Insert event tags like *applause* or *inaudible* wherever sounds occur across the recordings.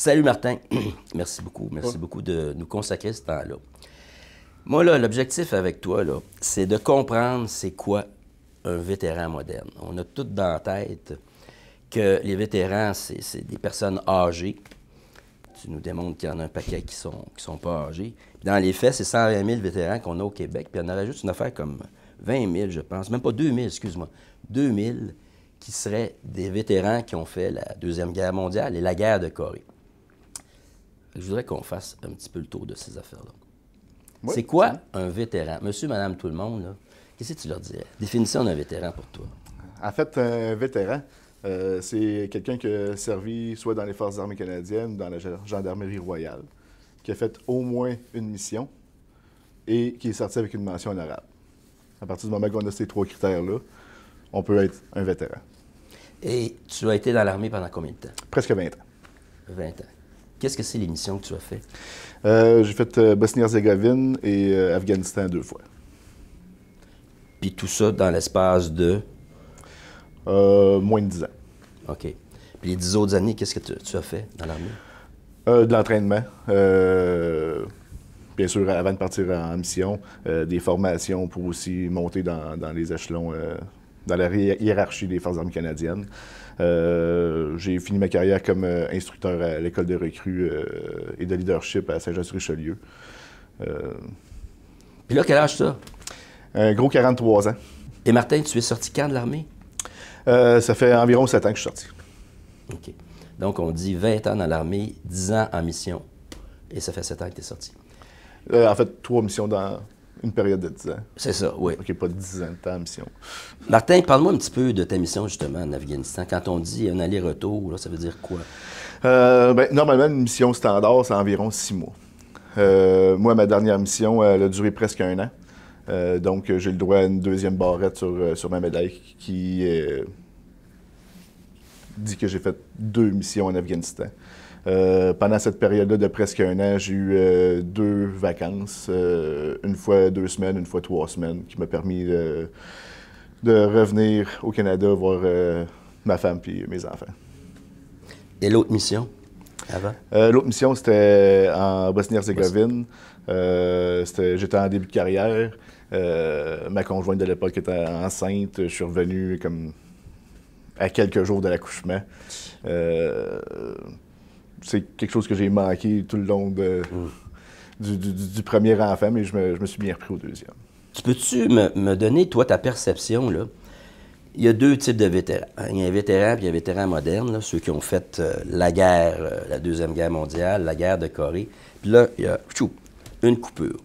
Salut Martin. *clears throat* merci beaucoup. Merci beaucoup de nous consacrer ce temps-là. Moi, là, l'objectif avec toi, là, c'est de comprendre c'est quoi un vétéran moderne. On a tout dans la tête que les vétérans, c'est des personnes âgées. Tu nous démontres qu'il y en a un paquet qui sont, qui sont pas âgés. dans les faits, c'est 120 000 vétérans qu'on a au Québec. Puis on aurait juste une affaire comme 20 000, je pense, même pas 2 000, excuse-moi, 2 000 qui seraient des vétérans qui ont fait la Deuxième Guerre mondiale et la guerre de Corée. Je voudrais qu'on fasse un petit peu le tour de ces affaires-là. c'est quoi un vétéran? Monsieur, madame, tout le monde, qu'est-ce que tu leur dirais? Définition d'un vétéran pour toi. En fait, un vétéran, euh, c'est quelqu'un qui a servi soit dans les Forces armées canadiennes dans la Gendarmerie royale, qui a fait au moins une mission et qui est sorti avec une mention honorable. À partir du moment qu'on a ces trois critères-là, on peut être un vétéran. Et tu as été dans l'armée pendant combien de temps? Presque 20 ans. 20 ans. Qu'est-ce que c'est les missions que tu as fait? Euh, j'ai fait euh, Bosnie-Herzégovine et euh, Afghanistan deux fois. Puis tout ça dans l'espace de? moins de dix ans. OK. Puis les dix autres années, qu'est-ce que tu, as fait dans l'armée? de l'entraînement. bien sûr, avant de partir en mission, des formations pour aussi monter dans les échelons, dans la hiérarchie des Forces armées canadiennes. Euh, j'ai fini ma carrière comme euh, instructeur à l'école de recrues euh, et de leadership à saint jean richelieu Puis là, quel âge ça? Un gros 43 ans. Et Martin, tu es sorti quand de l'armée? ça fait environ 7 ans que je suis sorti. OK. Donc, on dit 20 ans dans l'armée, 10 ans en mission. Et ça fait 7 ans que tu es sorti. en fait, trois missions dans, une période de 10 ans. C'est ça, oui. OK, pas 10 ans de temps mission. Martin, parle-moi un petit peu de ta mission, justement, en Afghanistan. Quand on dit un aller-retour, ça veut dire quoi? Euh, ben, normalement, une mission standard, c'est environ six mois. Euh, moi, ma dernière mission, elle a duré presque un an. Euh, donc, j'ai le droit à une deuxième barrette sur, sur ma médaille qui dit que j'ai fait deux missions en Afghanistan. Euh, pendant cette période-là de presque un an, j'ai eu euh, deux vacances, euh, une fois deux semaines, une fois trois semaines, qui m'a permis de, revenir au Canada voir ma femme et mes enfants. Et l'autre mission avant? l'autre mission, c'était en Bosnie-Herzégovine. J'étais en début de carrière. ma conjointe de l'époque était enceinte. Je suis revenu comme à quelques jours de l'accouchement c'est quelque chose que j'ai manqué tout le long mm. du, du, premier enfant, mais je me, je me, suis bien repris au deuxième. Tu peux-tu me, donner, toi, ta perception, là? Il y a deux types de vétérans. Il y a un vétéran puis un vétéran moderne, ceux qui ont fait euh, la guerre, euh, la Deuxième Guerre mondiale, la guerre de Corée. Puis là, il y a une coupure.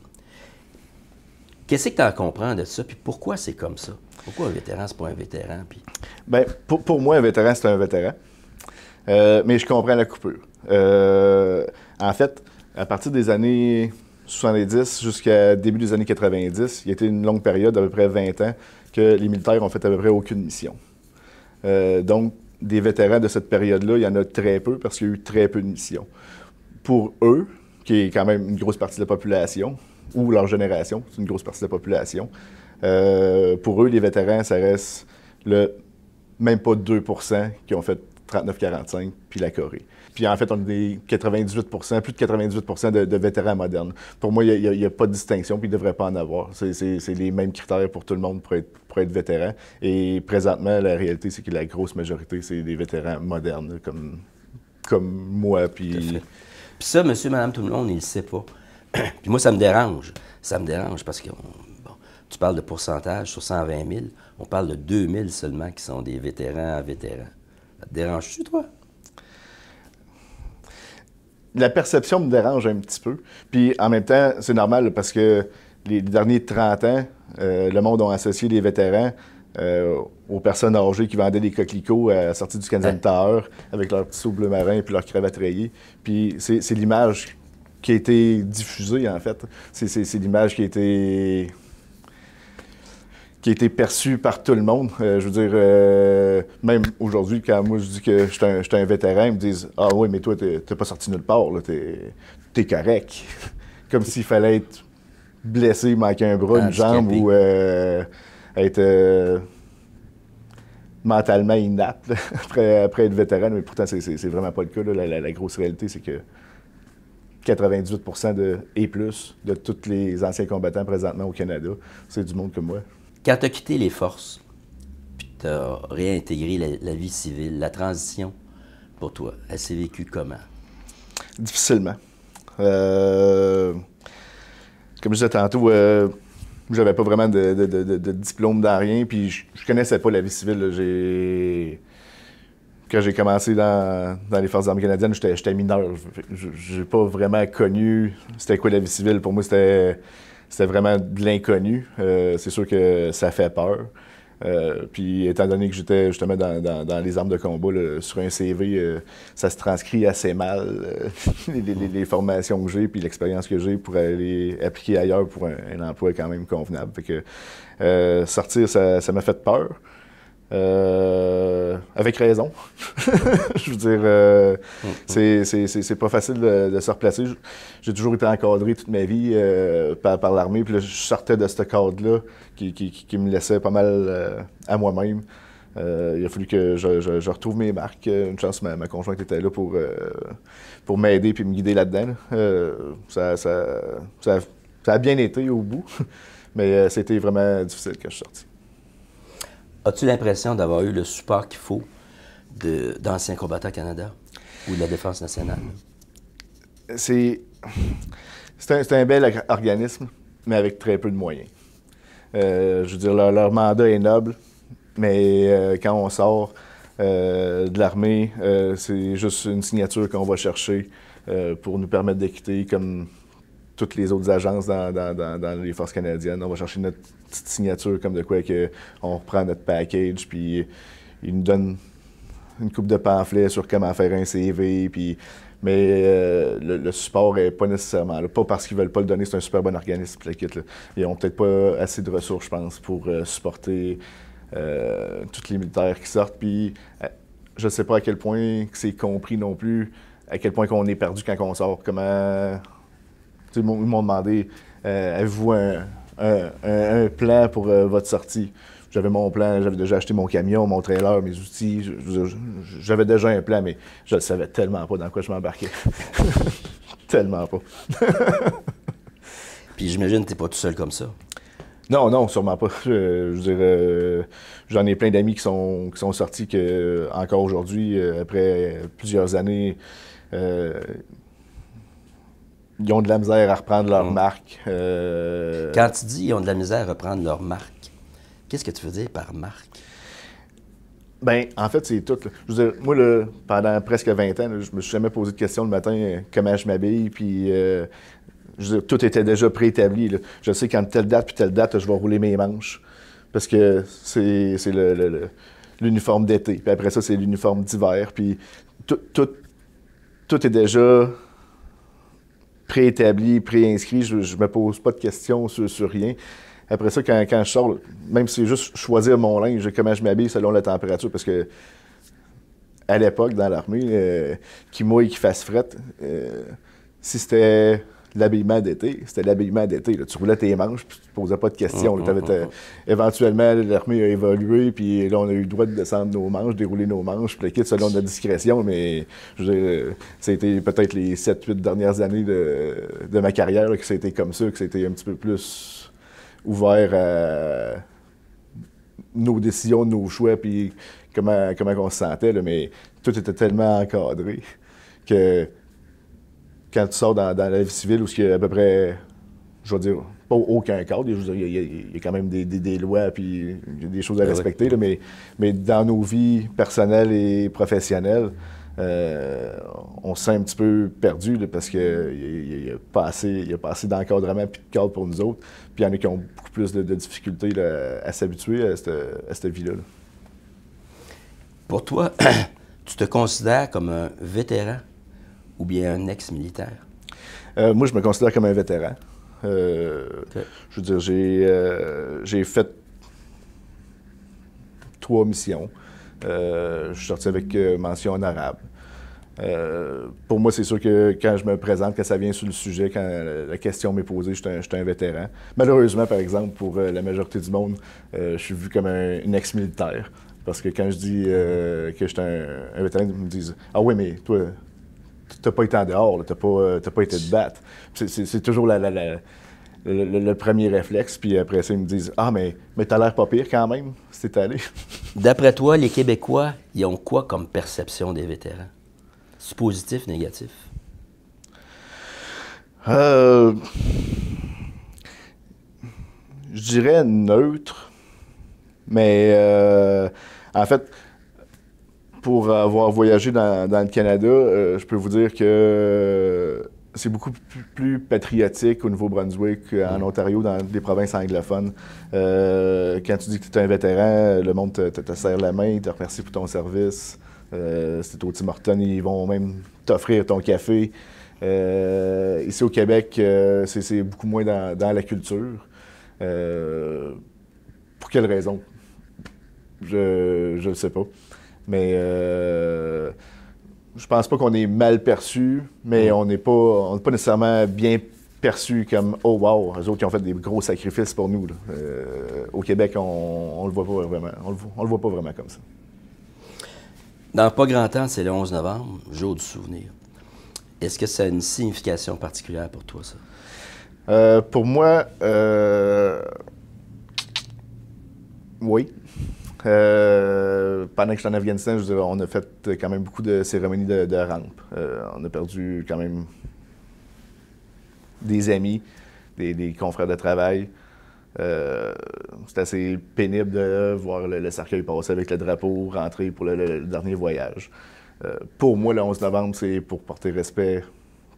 Qu'est-ce que tu en comprends de ça? Puis pourquoi c'est comme ça? Pourquoi un vétéran, c'est pas un vétéran? Puis... Ben, pour, moi, un vétéran, c'est un vétéran. Euh, mais je comprends la coupure. Euh, en fait, à partir des années 70 jusqu'à début des années 90, il y a été une longue période, à peu près 20 ans, que les militaires ont fait à peu près aucune mission. Euh, donc, des vétérans de cette période-là, il y en a très peu parce qu'il y a eu très peu de missions. Pour eux, qui est quand même une grosse partie de la population, ou leur génération, c'est une grosse partie de la population, euh, pour eux, les vétérans, ça reste le même pas 2 qui ont fait 39-45 puis la Corée. Puis en fait, on est 98 plus de 98 de, vétérans modernes. Pour moi, il n'y a, pas de distinction, puis il ne devrait pas en avoir. C'est les mêmes critères pour tout le monde pour être, vétéran. Et présentement, la réalité, c'est que la grosse majorité, c'est des vétérans modernes, comme, comme moi. Puis... puis ça, monsieur, madame, tout le monde, il ne le sait pas. *clears throat* puis moi, ça me dérange. Ça me dérange parce que bon, tu parles de pourcentage sur 120 000, on parle de 2 000 seulement qui sont des vétérans à vétérans. Ça te dérange-tu, toi? la perception me dérange un petit peu. Puis en même temps, c'est normal parce que les, derniers 30 ans, euh, le monde a associé les vétérans euh, aux personnes âgées qui vendaient des coquelicots à la sortie du Canadian Tower avec leur petit bleu marin et leur cravate rayée. Puis c'est l'image qui a été diffusée, en fait. C'est l'image qui a été qui a été perçu par tout le monde. Euh, je veux dire, euh, même aujourd'hui, quand moi je dis que je suis un, vétéran, ils me disent Ah oui, mais toi, t'es pas sorti nulle part, t'es es correct. *laughs* Comme s'il fallait être blessé, manquer un bras, une jambe ou euh, être mentalement inapte *laughs* après, être vétéran. Mais pourtant, c'est vraiment pas le cas. La, grosse réalité, c'est que 98 de, et plus de tous les anciens combattants présentement au Canada, c'est du monde comme moi. Quand tu quitté les forces, puis tu as réintégré la, vie civile, la transition, pour toi, elle s'est vécue comment? Difficilement. Euh, comme je disais tantôt, euh, j'avais pas vraiment de, diplôme dans rien, puis je, connaissais pas la vie civile. J'ai quand j'ai commencé dans, dans, les Forces armées canadiennes, j'étais mineur. J'ai pas vraiment connu c'était quoi la vie civile. Pour moi, c'était c'était vraiment de l'inconnu. Euh, c'est sûr que ça fait peur. Euh, puis étant donné que j'étais justement dans, les armes de combat, sur un CV, euh, ça se transcrit assez mal, *laughs* les, formations que j'ai, puis l'expérience que j'ai pour aller appliquer ailleurs pour un, emploi quand même convenable. Fait que, sortir, ça m'a fait peur. Euh, avec raison. *laughs* je veux dire, euh, c'est pas facile de, se replacer. J'ai toujours été encadré toute ma vie euh, par, l'armée, puis je sortais de ce cadre-là qui, me laissait pas mal euh, à moi-même. il a fallu que je, je, retrouve mes marques. Une chance, ma, conjointe était là pour, pour m'aider puis me guider là-dedans. Ça, ça, ça, ça, a bien été au bout, *laughs* mais c'était vraiment difficile que je suis sorti. As-tu l'impression d'avoir eu le support qu'il faut d'Anciens Combattants Canada ou de la Défense nationale? C'est un, un, bel organisme, mais avec très peu de moyens. Euh, je veux dire, leur, mandat est noble, mais euh, quand on sort euh, de l'armée, c'est juste une signature qu'on va chercher pour nous permettre d'équiter comme toutes les autres agences dans, les forces canadiennes. On va chercher notre petite signature comme de quoi que on reprend notre package, puis ils nous donnent une coupe de pamphlets sur comment faire un CV, puis mais euh, le, support est pas nécessairement là. Pas parce qu'ils veulent pas le donner, c'est un super bon organisme, le Ils n'ont peut-être pas assez de ressources, je pense, pour euh, supporter euh, tous toutes les militaires qui sortent. Puis je sais pas à quel point c'est compris non plus, à quel point qu'on est perdu quand on sort, comment ils m'ont demandé euh, avez-vous un, plan pour euh, votre sortie J'avais mon plan, j'avais déjà acheté mon camion, mon trailer, mes outils. J'avais déjà un plan, mais je ne savais tellement pas dans quoi je m'embarquais. *laughs* tellement pas. Puis j'imagine que tu n'es pas tout seul comme ça. Non, non, sûrement pas. je, euh, j'en ai plein d'amis qui sont, qui sont sortis que, encore aujourd'hui, après plusieurs années, ils ont de la misère à reprendre leur mm. marque. Euh, Quand tu dis ils ont de la misère à reprendre leur marque, qu'est-ce que tu veux dire par marque? Ben, en fait, c'est tout. Je veux dire, moi, pendant presque 20 ans, je me suis jamais posé de question le matin euh, comment je m'habille, puis euh, je veux dire, tout était déjà préétabli. Je sais qu'en telle date puis telle date, je vais rouler mes manches. Parce que c'est l'uniforme le, d'été. Puis après ça, c'est l'uniforme d'hiver. Puis tout, tout, tout est déjà préétabli, préinscrit. Je me pose pas de questions sur, rien. Après ça, quand, quand, je sors, même si c'est juste choisir mon linge, comment je m'habille selon la température, parce que à l'époque, dans l'armée, qu'il euh, qui mouille, qu'il fasse fret, euh, si c'était l'habillement d'été, c'était l'habillement d'été. Tu roulais tes manches, puis tu ne posais pas de questions. Mm, mm, mm, éventuellement, l'armée a évolué, puis là, on a eu le droit de descendre nos manches, dérouler nos manches, puis selon notre discrétion, mais euh, c'était peut-être les 7-8 dernières années de, ma carrière ça que c'était comme ça, que c'était un petit peu plus ouvert à nos décisions, nos choix, puis comment, comment on se sentait, mais tout était tellement encadré que quand tu sors dans, la vie civile, où il y a à peu près, je veux dire, pas aucun cadre, il y a, quand même des, lois, et des choses à respecter, mais, dans nos vies personnelles et professionnelles, on se sent un petit peu perdu parce qu'il n'y a, pas assez, d'encadrement puis de cadre pour nous autres. Puis il y en a qui ont beaucoup plus de, difficultés à s'habituer à cette vie-là. Pour toi, tu te considères comme un vétéran ou bien un ex-militaire? Euh, moi, je me considère comme un vétéran. Euh, je veux dire, j'ai, euh, fait trois missions. je suis sorti avec mention honorable. pour moi, c'est sûr que quand je me présente, quand ça vient sur le sujet, quand la question m'est posée, je suis un, vétéran. Malheureusement, par exemple, pour la majorité du monde, je suis vu comme un, ex-militaire. Parce que quand je dis que je suis un, un vétéran, ils me disent Ah oui, mais toi, t'as pas été en dehors, t'as pas, euh, pas été de battre. C'est toujours le, premier réflexe, puis après ça, ils me disent Ah, mais, mais t'as l'air pas pire quand même, c'est allé. *laughs* D'après toi, les Québécois, ils ont quoi comme perception des vétérans C'est positif, négatif euh, Je dirais neutre, mais euh, en fait, pour avoir voyagé dans, le Canada, euh, je peux vous dire que euh, c'est beaucoup plus patriotique au Nouveau-Brunswick qu'en mm. Ontario, dans les provinces anglophones. Euh, quand tu dis que tu es un vétéran, le monde te, serre la main, te remercie pour ton service. c'est au Tim Hortons, ils vont même t'offrir ton café. ici au Québec, c'est beaucoup moins dans, la culture. pour quelle raison? Je ne sais pas. Mais euh, je pense pas qu'on est mal perçu, mais mm. on n'est pas, nécessairement bien perçu comme oh wow, les autres qui ont fait des gros sacrifices pour nous. Euh, au Québec, on, ne le voit pas vraiment, on le, voit pas vraiment comme ça. Dans pas grand temps, c'est le 11 novembre, jour du souvenir. Est-ce que ça a une signification particulière pour toi, ça? Euh, pour moi, euh, oui. Euh, pendant que j'étais en Afghanistan, on a fait quand même beaucoup de cérémonies de, rampe. Euh, on a perdu quand même des amis, des, confrères de travail. Euh, c'est assez pénible de voir le, cercueil passer avec le drapeau, rentrer pour le, dernier voyage. pour moi, le 11 novembre, c'est pour porter respect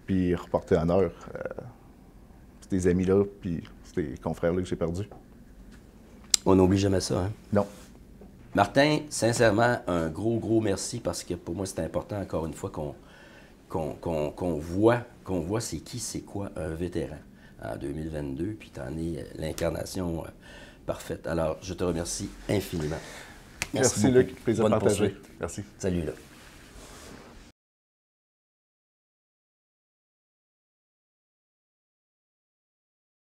puis reporter honneur. des amis-là, puis des confrères-là que j'ai perdus. On n'oublie jamais ça, hein? Non. Martin, sincèrement, un gros, gros merci parce que pour moi, c'est important, encore une fois, qu'on qu'on voit, voit c'est qui, c'est quoi un vétéran en 2022, puis tu es euh, l'incarnation euh, parfaite. Alors, je te remercie infiniment. Merci, Luc. de Merci. Salut, Luc.